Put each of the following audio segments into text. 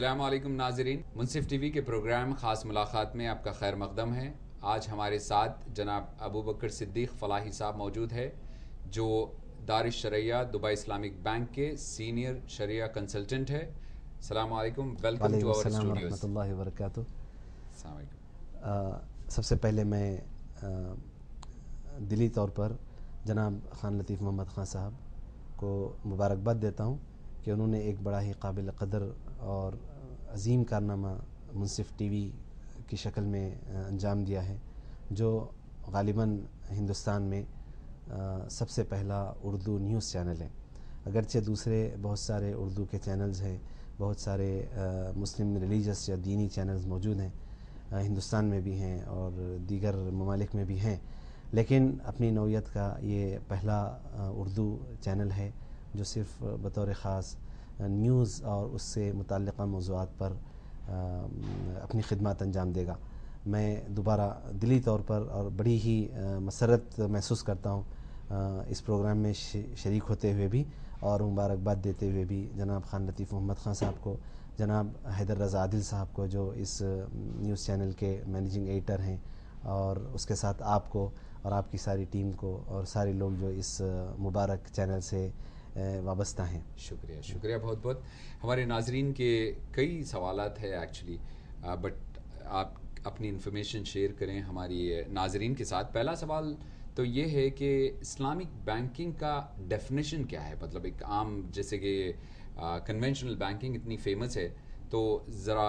अल्लाम नाजरीन मुनसिफ टीवी के प्रोग्राम ख़ास मुलाकात में आपका खैर मकदम है आज हमारे साथ जनाब अबू बकर सिद्दीक फलाही साहब मौजूद है जो दार शरिया दुबई इस्लामिक बैंक के सीनियर शरिया कंसल्टेंट है सलामकुम वेलकम टू आवर स्टूडियो वरक सबसे पहले मैं दिली तौर पर जनाब खान लतीफ़ मोहम्मद खान साहब को मुबारकबाद देता हूँ कि उन्होंने एक बड़ा ही काबिल कदर और अजीम कारनामा मुनसिफ टीवी की शक्ल में अंजाम दिया है जो गालिबा हिंदुस्तान में सबसे पहला उर्दू न्यूज़ चैनल है अगरचे दूसरे बहुत सारे उर्दू के चैनल्स हैं बहुत सारे मुस्लिम रिलीजस या दीनी चैनल्स मौजूद हैं हिंदुस्तान में भी हैं और दीगर ममालिक में भी हैं लेकिन अपनी नौीयत का ये पहला उर्दू चैनल है जो सिर्फ बतौर ख़ास न्यूज़ और उससे मुतल मौजूद पर अपनी खिदमत अंजाम देगा मैं दोबारा दिली तौर पर और बड़ी ही मसरत महसूस करता हूँ इस प्रोग्राम में शरीक होते हुए भी और मुबारकबाद देते हुए भी जनाब खान लतीफ़ मोहम्मद खान साहब को जनाब हैदर रज़ा आदिल साहब को जो इस न्यूज़ चैनल के मैनेजिंग एडिटर हैं और उसके साथ आपको और आपकी सारी टीम को और सारे लोग जो इस मुबारक चैनल से वाबस्ता हैं शुक्रिया शुक्रिया बहुत बहुत हमारे नाजरीन के कई सवाल है एक्चुअली बट आप अपनी इन्फॉर्मेशन शेयर करें हमारी नाजरीन के साथ पहला सवाल तो ये है कि इस्लामिक बैंकिंग का डेफिनेशन क्या है मतलब एक आम जैसे कि कन्वेंशनल बैंकिंग इतनी फेमस है तो ज़रा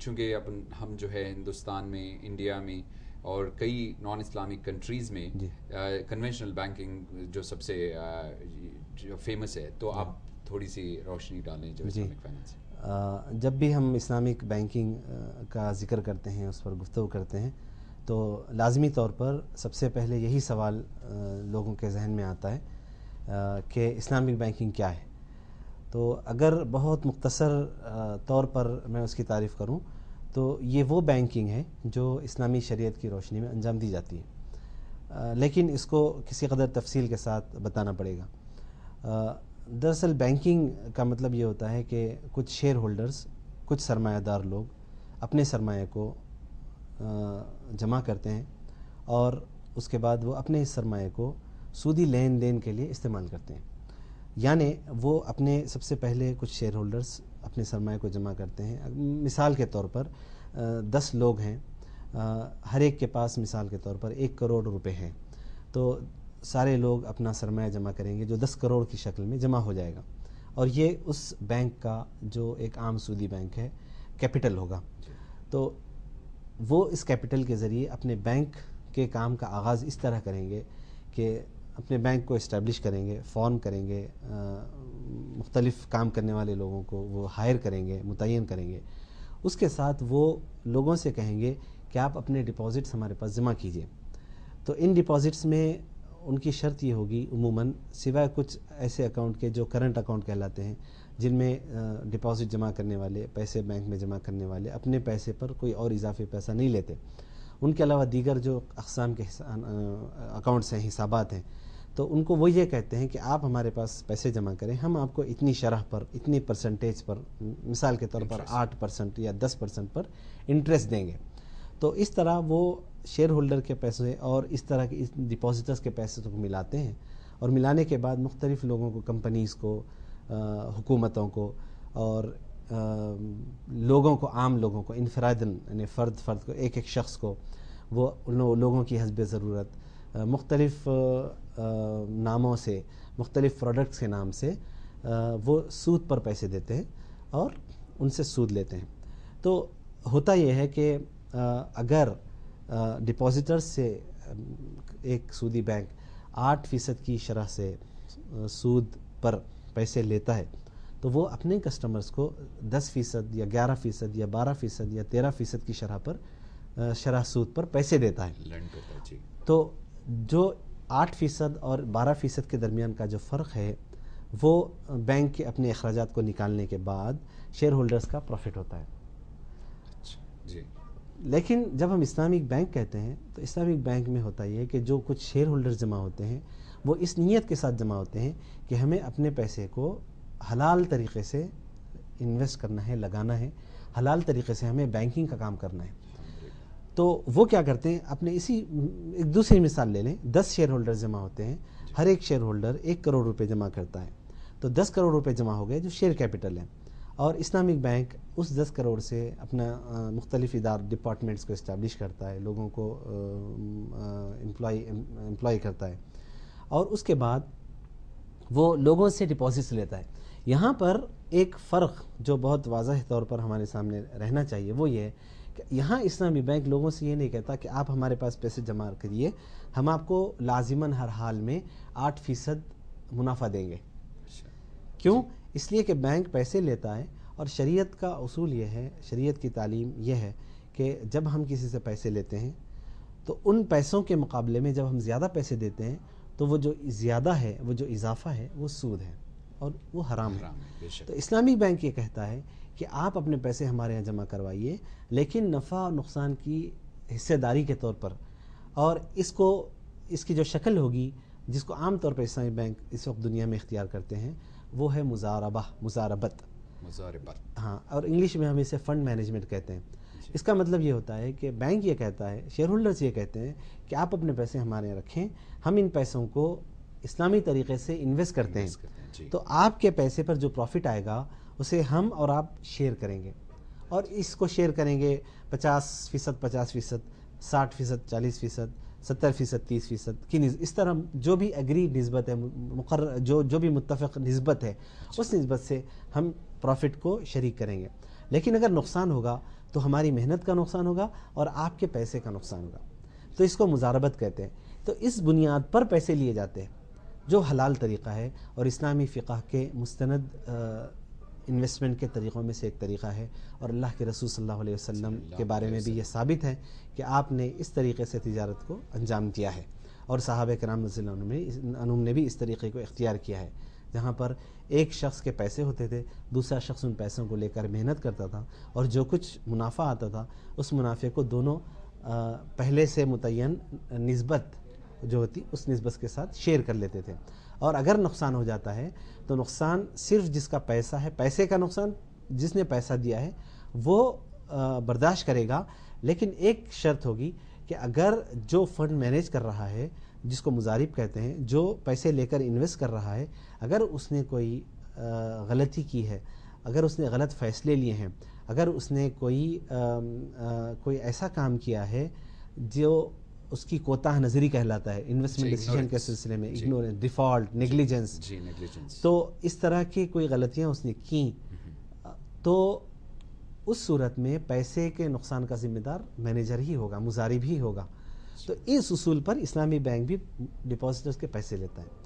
चूँकि अपन हम जो है हिंदुस्तान में इंडिया में और कई नॉन इस्लामिक कंट्रीज़ में कन्वेंशनल बैंकिंग जो सबसे जो फेमस है तो आप थोड़ी सी रोशनी डालें जो इस्लामिक फाइनेंस जब भी हम इस्लामिक बैंकिंग का जिक्र करते हैं उस पर गुफ्तु करते हैं तो लाजमी तौर पर सबसे पहले यही सवाल लोगों के जहन में आता है कि इस्लामिक बैंकिंग क्या है तो अगर बहुत मुख्तसर तौर पर मैं उसकी तारीफ़ करूं तो ये वो बैंकिंग है जो इस्लामी शरीयत की रोशनी में अंजाम दी जाती है लेकिन इसको किसी कदर तफसील के साथ बताना पड़ेगा दरअसल बैंकिंग का मतलब ये होता है कि कुछ शेयर होल्डर्स कुछ सरमायादार लोग अपने सरमाए को जमा करते हैं और उसके बाद वो अपने इस सरमाए को सूदी लेन देन के लिए इस्तेमाल करते हैं यानि वो अपने सबसे पहले कुछ शेयर होल्डर्स अपने सरमाए को जमा करते हैं मिसाल के तौर पर दस लोग हैं हर एक के पास मिसाल के तौर पर एक करोड़ रुपए हैं तो सारे लोग अपना सरमाया जमा करेंगे जो दस करोड़ की शक्ल में जमा हो जाएगा और ये उस बैंक का जो एक आम सूदी बैंक है कैपिटल होगा तो वो इस कैपिटल के ज़रिए अपने बैंक के काम का आगाज़ इस तरह करेंगे कि अपने बैंक को इस्टेब्लिश करेंगे फॉर्म करेंगे मुख्तलिफ़ काम करने वाले लोगों को वो हायर करेंगे मुतन करेंगे उसके साथ वो लोगों से कहेंगे कि आप अपने डिपॉज़िट्स हमारे पास जमा कीजिए तो इन डिपॉज़िट्स में उनकी शर्त ये होगी उमूमन सिवाय कुछ ऐसे अकाउंट के जो करंट अकाउंट कहलाते हैं जिनमें डिपॉजिट जमा करने वाले पैसे बैंक में जमा करने वाले अपने पैसे पर कोई और इजाफी पैसा नहीं लेते उनके अलावा दीगर जो अकसाम के अकाउंट्स हैं हिसाबात हैं तो उनको वो ये कहते हैं कि आप हमारे पास पैसे जमा करें हम आपको इतनी शरह पर इतनी परसेंटेज पर मिसाल के तौर पर आठ परसेंट या दस परसेंट पर इंटरेस्ट देंगे तो इस तरह वो शेयर होल्डर के पैसे और इस तरह के डिपॉजिटर्स के पैसे तो मिलाते हैं और मिलाने के बाद मुख्तलिफ़ लोगों को कंपनीज़ को हुकूमतों को और आ, लोगों को आम लोगों को इनफरादन यानी फ़र्द फ़र्द को एक एक शख्स को वो लोगों की हसब ज़रूरत मुख्तलफ़ नामों से मुख्तलिफ़ प्रोडक्ट्स के नाम से आ, वो सूद पर पैसे देते हैं और उनसे सूद लेते हैं तो होता यह है कि आ, अगर डिपॉजिटर्स से एक सूदी बैंक आठ फीसद की शरह से सूद पर पैसे लेता है तो वो अपने कस्टमर्स को दस फ़ीसद या ग्यारह फ़ीसद या बारह फ़ीसद या तेरह फ़ीसद की शरह पर शरह सूद पर पैसे देता है तो जो आठ फ़ीसद और बारह फ़ीसद के दरमियान का जो फ़र्क है वो बैंक के अपने अखराज को निकालने के बाद शेयर होल्डर्स का प्रॉफिट होता है अच्छा, जी लेकिन जब हम इस्लामिक बैंक कहते हैं तो इस्लामिक बैंक में होता यह है कि जो कुछ शेयर होल्डर जमा होते हैं वो इस नीयत के साथ जमा होते हैं कि हमें अपने पैसे को हलाल तरीके से इन्वेस्ट करना है लगाना है हलाल तरीके से हमें बैंकिंग का काम करना है तो वो क्या करते हैं अपने इसी एक दूसरी मिसाल ले लें दस शेयर होल्डर जमा होते हैं हर एक शेयर होल्डर एक करोड़ रुपये जमा करता है तो दस करोड़ रुपये जमा हो गए जो शेयर कैपिटल है और इस्लामिक बैंक उस दस करोड़ से अपना मुख्तलिफ इदार डिपार्टमेंट्स को इस्टबलिश करता है लोगों को एम्प्लॉय एम्प्लॉय करता है और उसके बाद वो लोगों से डिपॉजिट्स लेता है यहाँ पर एक फ़र्क जो बहुत वाजह तौर पर हमारे सामने रहना चाहिए वो ये कि यहाँ इस्लामी बैंक लोगों से ये नहीं कहता कि आप हमारे पास पैसे जमा करिए हम आपको लाजिमन हर हाल में आठ फ़ीसद मुनाफा देंगे अच्छा। क्यों इसलिए कि बैंक पैसे लेता है और शरीयत का असूल यह है शरीयत की तालीम यह है कि जब हम किसी से पैसे लेते हैं तो उन पैसों के मुकाबले में जब हम ज़्यादा पैसे देते हैं तो वो जो ज़्यादा है वो जो इजाफा है वो सूद है और वो हराम, हराम है तो इस्लामिक बैंक ये कहता है कि आप अपने पैसे हमारे यहाँ जमा करवाइए लेकिन नफ़ा और नुकसान की हिस्सेदारी के तौर पर और इसको इसकी जो शक्ल होगी जिसको आम तौर पर इस्लामी बैंक इस वक्त दुनिया में इख्तियार करते हैं वो है मुजारबा मुजारबत मुजारबत हाँ और इंग्लिश में हम इसे फ़ंड मैनेजमेंट कहते हैं इसका मतलब ये होता है कि बैंक ये कहता है शेयर होल्डर्स ये कहते हैं कि आप अपने पैसे हमारे यहाँ रखें हम इन पैसों को इस्लामी तरीके से इन्वेस्ट करते हैं, करते हैं तो आपके पैसे पर जो प्रॉफिट आएगा उसे हम और आप शेयर करेंगे और इसको शेयर करेंगे पचास फ़ीसद पचास फ़ीसद साठ फ़ीसद चालीस फ़ीसद सत्तर फ़ीसद तीस फ़ीसद की इस तरह जो भी एग्री नस्बत है मुकर जो जो भी मुतफ़ नस्बत है उस नस्बत से हम प्रॉफिट को शरीक करेंगे लेकिन अगर नुकसान होगा तो हमारी मेहनत का नुकसान होगा और आपके पैसे का नुकसान होगा तो इसको मुजारबत कहते हैं तो इस बुनियाद पर पैसे लिए जाते हैं जो हलाल तरीक़ा है और इस्लामी फ़िका के मुस्ंद इन्वेस्टमेंट के तरीक़ों में से एक तरीक़ा है और अल्लाह के रसूल सल्लल्लाहु अलैहि वसल्लम के बारे में भी ये साबित है कि आपने इस तरीके से तजारत को अंजाम दिया है और साहब कराम अनूम ने भी इस तरीक़े को इख्तियार किया है जहाँ पर एक शख्स के पैसे होते थे दूसरा शख्स उन पैसों को लेकर मेहनत करता था और जो कुछ मुनाफा आता था उस मुनाफे को दोनों पहले से मुतन नस्बत जो होती उस नस्बत के साथ शेयर कर लेते थे और अगर नुकसान हो जाता है तो नुकसान सिर्फ जिसका पैसा है पैसे का नुकसान जिसने पैसा दिया है वो बर्दाश्त करेगा लेकिन एक शर्त होगी कि अगर जो फंड मैनेज कर रहा है जिसको मुजारिब कहते हैं जो पैसे लेकर इन्वेस्ट कर रहा है अगर उसने कोई गलती की है अगर उसने गलत फ़ैसले लिए हैं अगर उसने कोई आ, आ, कोई ऐसा काम किया है जो उसकी कोताह नजरी कहलाता है इन्वेस्टमेंट डिसीजन के सिलसिले में इग्नोरेंस डिफॉल्ट नेग्लिजेंस तो इस तरह की कोई गलतियाँ उसने की हम्म। तो उस सूरत में पैसे के नुकसान का जिम्मेदार मैनेजर ही होगा मुजारिब ही होगा तो इस उसूल पर इस्लामी बैंक भी डिपॉजिटर्स के पैसे लेता है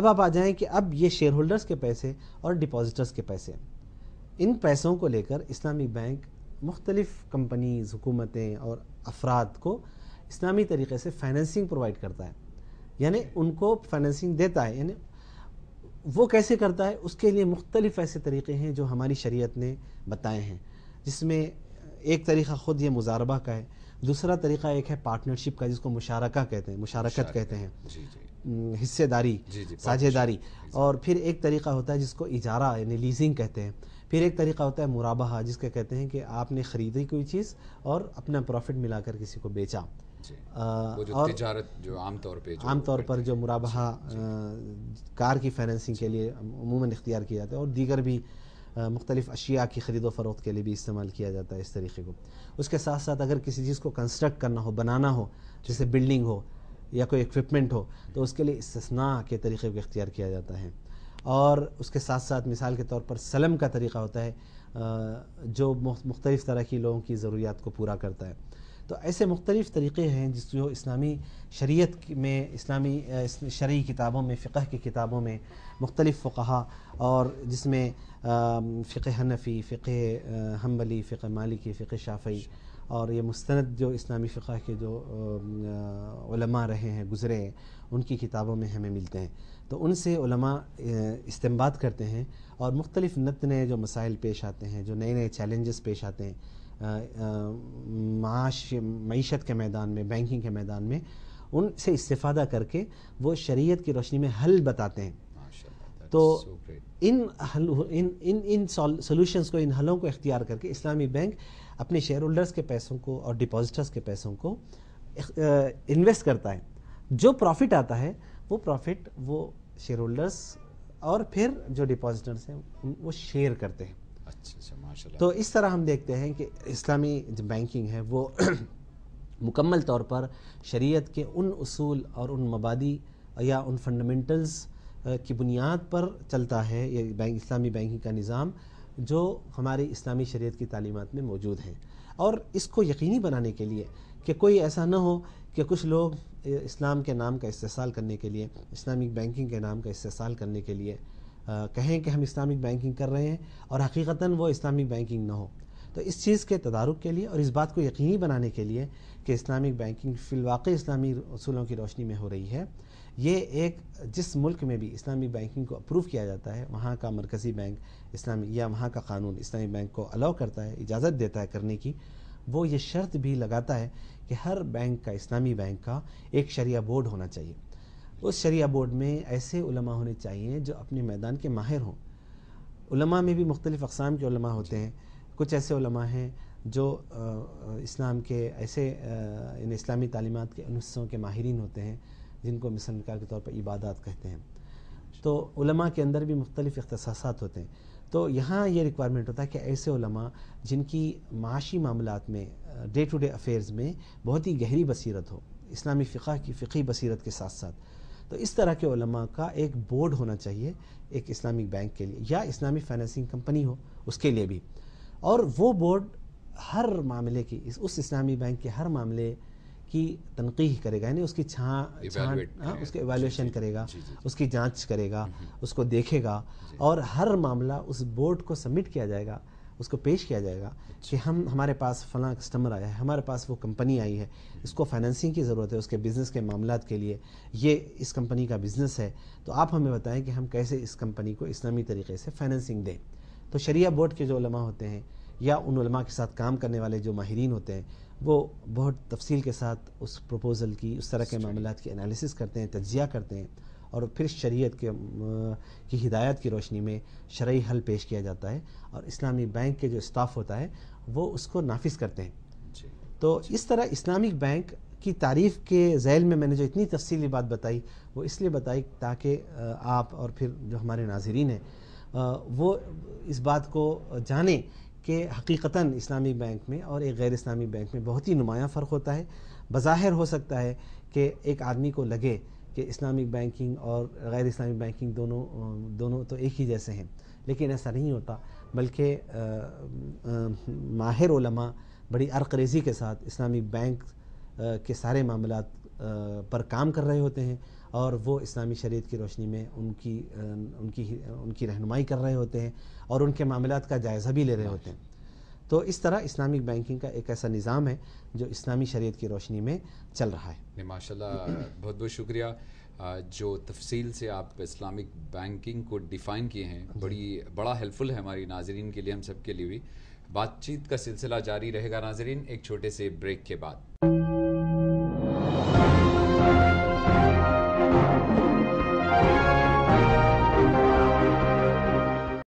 अब आप आ जाएं कि अब ये शेयर होल्डर्स के पैसे और डिपॉजिटर्स के पैसे इन पैसों को लेकर इस्लामी बैंक मुख्तलिफ़ कंपनीज़ हुकूमतें और अफराद को इस्लामी तरीके से फाइनेंसिंग प्रोवाइड करता है यानी उनको फाइनेंसिंग देता है यानी वो कैसे करता है उसके लिए मुख्तलिफ ऐसे तरीक़े हैं जो हमारी शरीयत ने बताए हैं जिसमें एक तरीक़ा ख़ुद ये मुजारबा का है दूसरा तरीक़ा एक है पार्टनरशिप का जिसको मुशारका कहते हैं मुशारकत कहते हैं हिस्सेदारी साझेदारी और फिर एक तरीक़ा होता है जिसको इजारा यानी लीजिंग कहते हैं फिर एक तरीका होता है मुराबा जिसके कहते हैं कि आपने ख़रीदी कोई चीज़ और अपना प्रॉफिट मिलाकर किसी को बेचा आ, जो और तजारत जो आमतौर पे आमतौर पर जो मुराबा कार की फाइनेंसिंग के लिए अमूमन इख्तियार किया जाता है और दीगर भी मुख्तलिफ अशिया की ख़रीद फरोख्त के लिए भी इस्तेमाल किया जाता है इस तरीके को उसके साथ साथ अगर किसी चीज़ को कंस्ट्रक्ट करना हो बनाना हो जैसे बिल्डिंग हो या कोई इक्विपमेंट हो तो उसके लिए इसना के तरीके को इख्तियार किया जाता है और उसके साथ साथ मिसाल के तौर पर सलम का तरीक़ा होता है जो मुख्तलिफ़ तरह की लोगों की ज़रूरियात को पूरा करता है तो ऐसे मुख्तलिफ़ तरीक़े हैं जिस जो इस्लामी शरीयत में इस्लामी शरी किताबों में फ़िक़ह की किताबों में मुख्तलिफ़ फ़ुहा और जिसमें फ़िक़ हनफ़ी फ़िक़ हम्बली फ़िक़ मालिकी फ़िक़ शाफ़ी और ये मुस्ंद जो इस्लामी फ़िका के जो उलमा रहे हैं गुज़रे हैं उनकी किताबों में हमें मिलते हैं तो उनसे इस्तेमाल करते हैं और मुख्तलिफ़ नत नए जो मसाइल पेश आते हैं जो नए नए चैलेंजेस पेश आते हैं माश मीशत के मैदान में बैंकिंग के मैदान में उनसे इस्ता करके वो शरीयत की रोशनी में हल बताते हैं तो so इन हल इन इन इन सॉल्यूशंस को इन हलों को इख्तियार करके इस्लामी बैंक अपने शेयर होल्डर्स के पैसों को और डिपॉजिटर्स के पैसों को इन्वेस्ट करता है जो प्रॉफिट आता है वो प्रॉफिट वो शेयर होल्डर्स और फिर जो डिपॉजिटर्स हैं वो शेयर करते हैं अच्छा, अच्छा तो इस तरह हम देखते हैं कि इस्लामी जो बैंकिंग है वो मुकम्मल तौर पर शरीयत के उन असूल और उन मबादी या उन फंडामेंटल्स की बुनियाद पर चलता है ये बैंक इस्लामी बैंकिंग का निज़ाम जो हमारी इस्लामी शरीयत की तालीमत में मौजूद हैं और इसको यकीनी बनाने के लिए कि कोई ऐसा ना हो कि कुछ लोग इस्लाम के नाम का इस्तेसाल करने के लिए इस्लामिक बैंकिंग के नाम का इस्तेसाल करने के लिए आ, कहें कि हम इस्लामिक बैंकिंग कर रहे हैं और हकीकता वो इस्लामिक बैंकिंग ना हो तो इस चीज़ के तदारक के लिए और इस बात को यकीनी बनाने के लिए कि इस्लामिक बैंकिंग फ़िलवाक़ इस्लामी असूलों की रोशनी में हो रही है ये एक जिस मुल्क में भी इस्लामी बैंकिंग को अप्रूव किया जाता है वहाँ का मरकज़ी बैंक इस्लामी या वहाँ का कानून इस्लामी बैंक को अलाउ करता है इजाज़त देता है करने की वो ये शर्त भी लगाता है कि हर बैंक का इस्लामी बैंक का एक शरिया बोर्ड होना चाहिए उस शरिया बोर्ड में ऐसे उलमा होने चाहिए जो अपने मैदान के माहिर हों उलमा में भी मुख्तलिफ़ अकसाम के उलमा होते हैं कुछ ऐसे उलमा हैं जो आ, इस्लाम के ऐसे इन इस्लामी तालीमत के उन के माहरीन होते हैं जिनको मिसनकार के तौर पर इबादत कहते हैं तो उलमा के अंदर भी मुख्तलिफ अख्तसास होते हैं तो यहाँ ये रिक्वायरमेंट होता है कि ऐसे उलमा जिनकी माशी मामलों में डे टू डे अफेयर्स में बहुत ही गहरी बसीरत हो इस्लामी फ़िका की फ़िकी बसीरत के साथ साथ तो इस तरह के उलमा का एक बोर्ड होना चाहिए एक इस्लामिक बैंक के लिए या इस्लामी फाइनेंसिंग कंपनी हो उसके लिए भी और वो बोर्ड हर मामले की इस उस इस्लामी बैंक के हर मामले की तनकीह करेगा यानी उसकी छा छाँ उसके एवेल्यूशन हाँ, करेगा जी, जी, उसकी जांच करेगा हम्म, हम्म। उसको देखेगा और हर मामला उस बोर्ड को सबमिट किया जाएगा उसको पेश किया जाएगा अच्छा। कि हम हमारे पास फला कस्टमर आया है हमारे पास वो कंपनी आई है हम्म। इसको फाइनेंसिंग की ज़रूरत है उसके बिज़नेस के मामला के लिए ये इस कंपनी का बिज़नेस है तो आप हमें बताएं कि हम कैसे इस कंपनी को इस्लामी तरीके से फाइनेंसिंग दें तो शरिया बोर्ड के जो होते हैं या उन के साथ काम करने वाले जो माहरीन होते हैं वो बहुत तफसील के साथ उस प्रपोज़ल की उस तरह के मामला की एनालिसिस करते हैं तजिया करते हैं और फिर शरीयत के की हिदायत की रोशनी में शर्य हल पेश किया जाता है और इस्लामी बैंक के जो स्टाफ होता है वो उसको नाफिस करते हैं तो इस तरह इस्लामिक बैंक की तारीफ़ के जैल में मैंने जो इतनी तफसीली बात बताई वो इसलिए बताई ताकि आप और फिर जो हमारे नाजरीन हैं वो इस बात को जाने कि हकीकता इस्लामी बैंक में और एक गैर इस्लामी बैंक में बहुत ही नुमायाँ फ़र्क होता है बज़ाहिर हो सकता है कि एक आदमी को लगे कि इस्लामिक बैंकिंग और गैर इस्लामी बैंकिंग दोनों दोनों तो एक ही जैसे हैं लेकिन ऐसा नहीं होता बल्कि माहिर उलमा बड़ी अरक्रेज़ी के साथ इस्लामिक बैंक के सारे मामला पर काम कर रहे होते हैं और वो इस्लामी शरीत की रोशनी में उनकी उनकी उनकी रहनुमाई कर रहे होते हैं और उनके मामला का जायज़ा भी ले रहे होते हैं तो इस तरह इस्लामिक बैंकिंग का एक ऐसा निज़ाम है जो इस्लामी शरीत की रोशनी में चल रहा है माशाल्लाह बहुत बहुत शुक्रिया जो तफसील से आप इस्लामिक बैंकिंग को डिफ़ाइन किए हैं बड़ी बड़ा हेल्पफुल है हमारी नाजरीन के लिए हम सब के लिए भी बातचीत का सिलसिला जारी रहेगा नाजरीन एक छोटे से ब्रेक के बाद